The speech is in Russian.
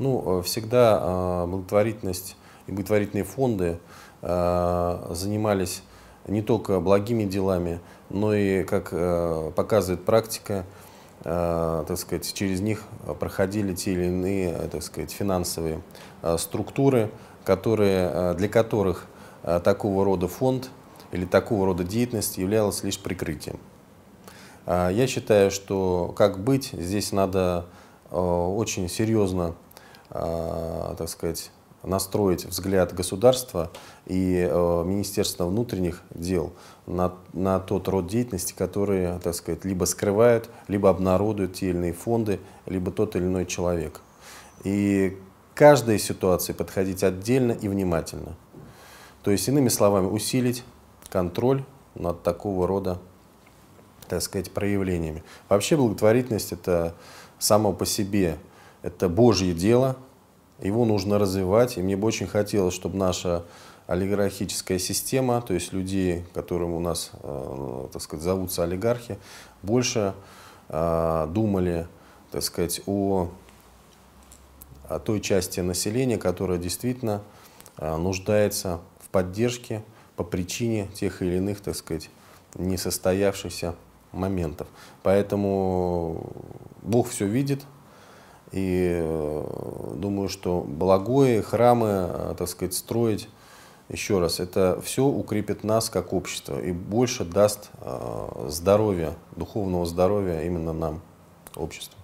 Ну, э, всегда э, благотворительность и благотворительные фонды э, занимались не только благими делами, но и, как показывает практика, так сказать, через них проходили те или иные так сказать, финансовые структуры, которые, для которых такого рода фонд или такого рода деятельность являлась лишь прикрытием. Я считаю, что как быть, здесь надо очень серьезно а, так сказать, настроить взгляд государства и э, Министерства внутренних дел на, на тот род деятельности, который, так сказать, либо скрывают, либо обнародуют те или иные фонды, либо тот или иной человек. И каждой ситуации подходить отдельно и внимательно. То есть, иными словами, усилить контроль над такого рода, так сказать, проявлениями. Вообще благотворительность – это само по себе это Божье дело, его нужно развивать. И мне бы очень хотелось, чтобы наша олигархическая система, то есть людей, которым у нас, э, так сказать, зовутся олигархи, больше э, думали, так сказать, о, о той части населения, которая действительно э, нуждается в поддержке по причине тех или иных, так сказать, несостоявшихся моментов. Поэтому Бог все видит, и э, думаю, что благое, храмы, э, так сказать, строить, еще раз, это все укрепит нас как общество и больше даст э, здоровья, духовного здоровья именно нам, обществу.